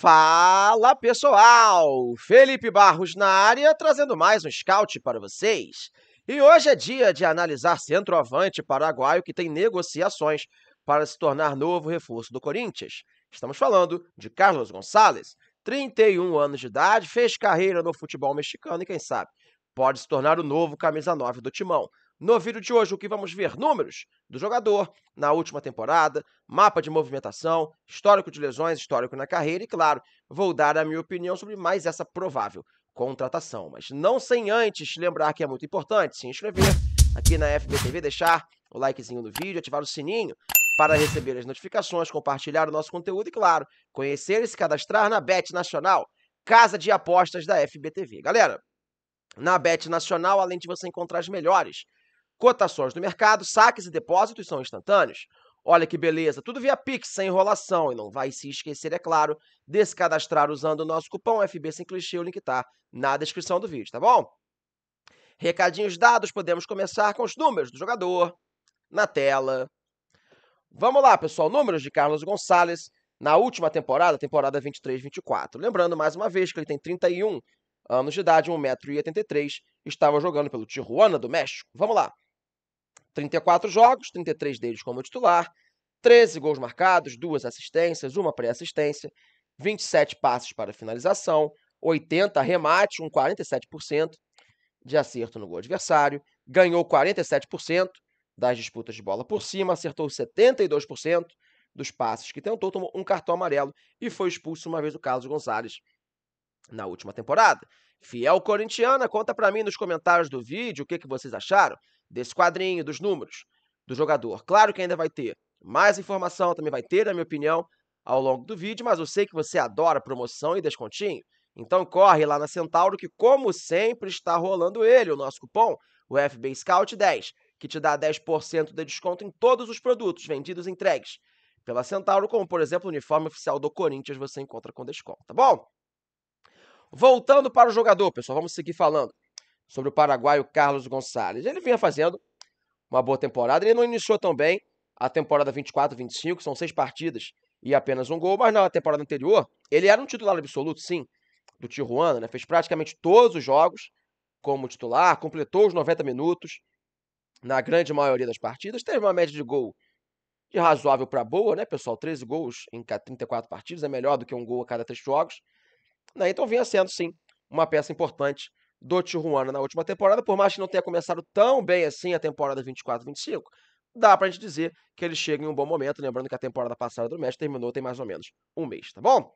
Fala pessoal! Felipe Barros na área, trazendo mais um scout para vocês. E hoje é dia de analisar centroavante paraguaio que tem negociações para se tornar novo reforço do Corinthians. Estamos falando de Carlos Gonçalves, 31 anos de idade, fez carreira no futebol mexicano e quem sabe pode se tornar o novo camisa 9 do Timão. No vídeo de hoje, o que vamos ver? Números do jogador na última temporada, mapa de movimentação, histórico de lesões, histórico na carreira e, claro, vou dar a minha opinião sobre mais essa provável contratação. Mas não sem antes lembrar que é muito importante se inscrever aqui na FBTV, deixar o likezinho no vídeo, ativar o sininho para receber as notificações, compartilhar o nosso conteúdo e, claro, conhecer e se cadastrar na Bet Nacional, casa de apostas da FBTV. Galera, na Bet Nacional, além de você encontrar as melhores cotações do mercado, saques e depósitos são instantâneos. Olha que beleza, tudo via Pix, sem enrolação. E não vai se esquecer, é claro, de se cadastrar usando o nosso cupom FB Sem Clichê. O link está na descrição do vídeo, tá bom? Recadinhos dados, podemos começar com os números do jogador na tela. Vamos lá, pessoal. Números de Carlos Gonçalves na última temporada, temporada 23-24. Lembrando, mais uma vez, que ele tem 31 anos de idade, 1,83m, estava jogando pelo Tijuana do México. Vamos lá. 34 jogos, 33 deles como titular, 13 gols marcados, duas assistências, uma pré-assistência, 27 passes para finalização, 80 remate, um 47% de acerto no gol adversário, ganhou 47% das disputas de bola por cima, acertou 72% dos passes que tentou, tomou um cartão amarelo e foi expulso uma vez o Carlos Gonzalez na última temporada. Fiel corintiana, conta para mim nos comentários do vídeo o que, que vocês acharam desse quadrinho, dos números do jogador. Claro que ainda vai ter mais informação, também vai ter, na minha opinião, ao longo do vídeo, mas eu sei que você adora promoção e descontinho. Então corre lá na Centauro que, como sempre, está rolando ele, o nosso cupom, o FB Scout 10, que te dá 10% de desconto em todos os produtos vendidos e entregues pela Centauro, como por exemplo o uniforme oficial do Corinthians, você encontra com desconto, tá bom? Voltando para o jogador, pessoal, vamos seguir falando sobre o paraguaio Carlos Gonçalves. Ele vinha fazendo uma boa temporada, ele não iniciou tão bem a temporada 24-25, são seis partidas e apenas um gol, mas na temporada anterior ele era um titular absoluto, sim, do Tijuana, né? fez praticamente todos os jogos como titular, completou os 90 minutos na grande maioria das partidas, teve uma média de gol de razoável para boa, né, pessoal? 13 gols em 34 partidas é melhor do que um gol a cada três jogos. Né? Então vinha sendo, sim, uma peça importante do Tijuana na última temporada, por mais que não tenha começado tão bem assim a temporada 24-25, dá pra gente dizer que ele chega em um bom momento, lembrando que a temporada passada do mestre terminou tem mais ou menos um mês, tá bom?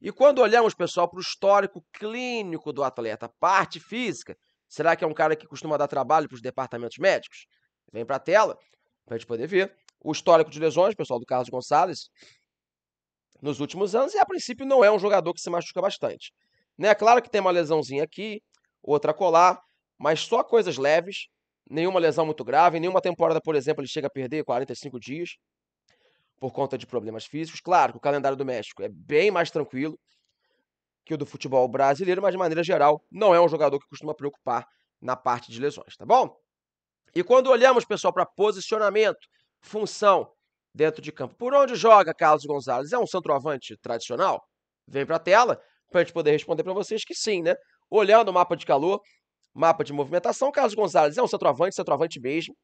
E quando olhamos, pessoal, para o histórico clínico do atleta, parte física, será que é um cara que costuma dar trabalho para os departamentos médicos? Vem para a tela para a gente poder ver o histórico de lesões, pessoal, do Carlos Gonçalves nos últimos anos e a princípio não é um jogador que se machuca bastante. Né? Claro que tem uma lesãozinha aqui, outra colar, mas só coisas leves, nenhuma lesão muito grave, nenhuma temporada, por exemplo, ele chega a perder 45 dias por conta de problemas físicos. Claro que o calendário do México é bem mais tranquilo que o do futebol brasileiro, mas de maneira geral, não é um jogador que costuma preocupar na parte de lesões, tá bom? E quando olhamos, pessoal, para posicionamento, função dentro de campo, por onde joga Carlos Gonzalez? É um centroavante tradicional? Vem para a tela, para a gente poder responder para vocês que sim, né? Olhando o mapa de calor, mapa de movimentação, Carlos Gonzalez é um centroavante, centroavante mesmo.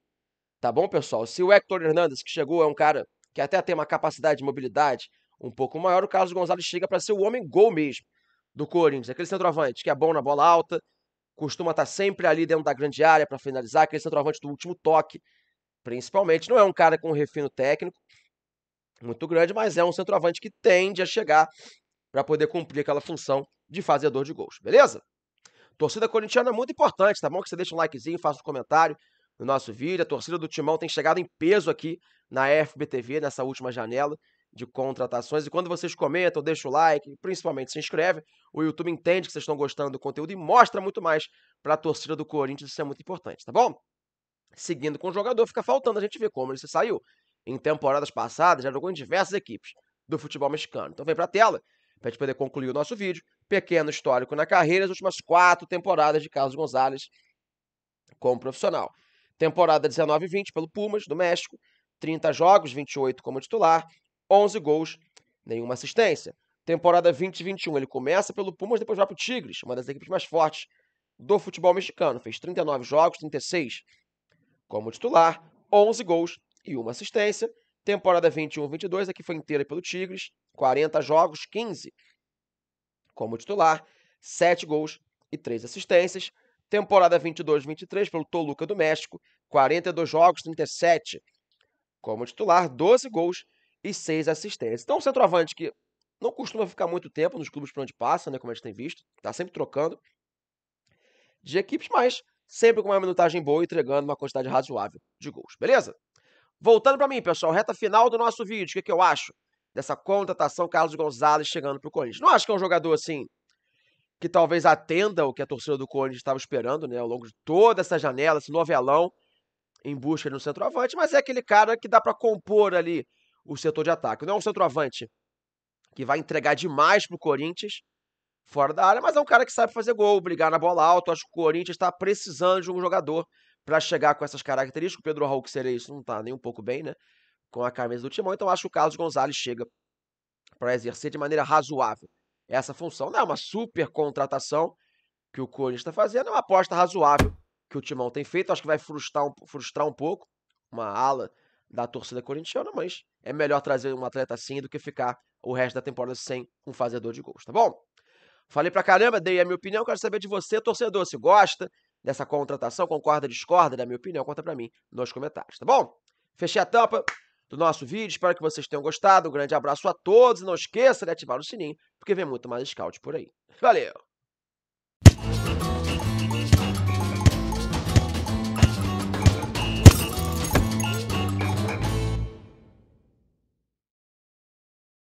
Tá bom, pessoal? Se o Hector Hernandes, que chegou, é um cara que até tem uma capacidade de mobilidade um pouco maior, o Carlos Gonzalez chega para ser o homem gol mesmo do Corinthians. Aquele centroavante que é bom na bola alta, costuma estar tá sempre ali dentro da grande área para finalizar, aquele centroavante do último toque, principalmente. Não é um cara com um refino técnico muito grande, mas é um centroavante que tende a chegar para poder cumprir aquela função de fazedor de gols, beleza? Torcida corintiana é muito importante, tá bom? Que você deixa um likezinho, faça um comentário no nosso vídeo. A torcida do Timão tem chegado em peso aqui na FBTV nessa última janela de contratações. E quando vocês comentam, deixam o like, principalmente se inscreve, o YouTube entende que vocês estão gostando do conteúdo e mostra muito mais para a torcida do Corinthians. Isso é muito importante, tá bom? Seguindo com o jogador, fica faltando a gente ver como ele se saiu. Em temporadas passadas, já jogou em diversas equipes do futebol mexicano. Então vem para a tela para a gente poder concluir o nosso vídeo. Pequeno histórico na carreira, as últimas quatro temporadas de Carlos Gonzalez como profissional. Temporada 19 e 20 pelo Pumas, do México, 30 jogos, 28 como titular, 11 gols, nenhuma assistência. Temporada 20 e 21, ele começa pelo Pumas, depois vai para o Tigres, uma das equipes mais fortes do futebol mexicano. Fez 39 jogos, 36 como titular, 11 gols e uma assistência. Temporada 21-22, aqui foi inteira pelo Tigres, 40 jogos, 15 como titular, 7 gols e 3 assistências. Temporada 22-23 pelo Toluca do México, 42 jogos, 37 como titular, 12 gols e 6 assistências. Então, um centroavante que não costuma ficar muito tempo nos clubes por onde passa, né, como a gente tem visto, está sempre trocando de equipes, mas sempre com uma minutagem boa e entregando uma quantidade razoável de gols, beleza? Voltando para mim, pessoal, reta final do nosso vídeo, o que, é que eu acho dessa contratação Carlos Gonzalez chegando para o Corinthians? Não acho que é um jogador assim que talvez atenda o que a torcida do Corinthians estava esperando, né, ao longo de toda essa janela, esse novelão em busca de um centroavante, mas é aquele cara que dá para compor ali o setor de ataque. Não é um centroavante que vai entregar demais pro Corinthians fora da área, mas é um cara que sabe fazer gol, brigar na bola alta. Acho que o Corinthians está precisando de um jogador para chegar com essas características. O Pedro Raul, que seria isso, não tá nem um pouco bem, né? Com a camisa do Timão. Então acho que o Carlos Gonzalez chega para exercer de maneira razoável essa função. Não né, é uma super contratação que o Corinthians está fazendo, é uma aposta razoável que o Timão tem feito. Acho que vai frustrar um, frustrar um pouco uma ala da torcida corintiana, mas é melhor trazer um atleta assim do que ficar o resto da temporada sem um fazedor de gols, tá bom? Falei pra caramba, dei a minha opinião, quero saber de você, torcedor, se gosta, dessa contratação. Concorda, discorda da minha opinião? Conta para mim nos comentários, tá bom? Fechei a tampa do nosso vídeo. Espero que vocês tenham gostado. Um grande abraço a todos. Não esqueça de ativar o sininho, porque vem muito mais scout por aí. Valeu!